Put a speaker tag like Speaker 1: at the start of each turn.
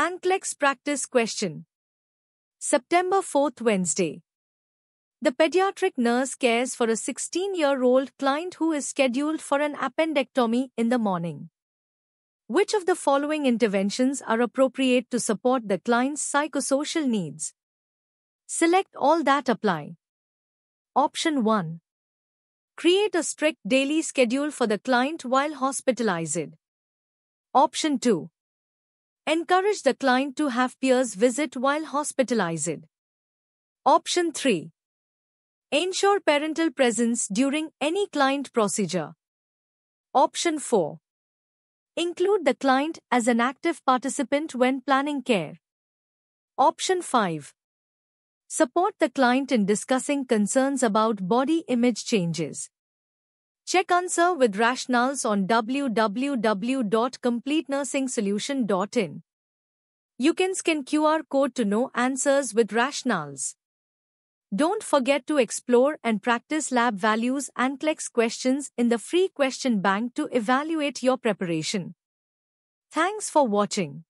Speaker 1: Anklex practice question. September 4th Wednesday. The pediatric nurse cares for a 16-year-old client who is scheduled for an appendectomy in the morning. Which of the following interventions are appropriate to support the client's psychosocial needs? Select all that apply. Option 1. Create a strict daily schedule for the client while hospitalized. Option 2. Encourage the client to have peers visit while hospitalized. Option 3. Ensure parental presence during any client procedure. Option 4. Include the client as an active participant when planning care. Option 5. Support the client in discussing concerns about body image changes. Check answer with rationals on www.completenursingsolution.in. You can scan QR code to know answers with rationals. Don't forget to explore and practice lab values and CLEX questions in the free question bank to evaluate your preparation. Thanks for watching.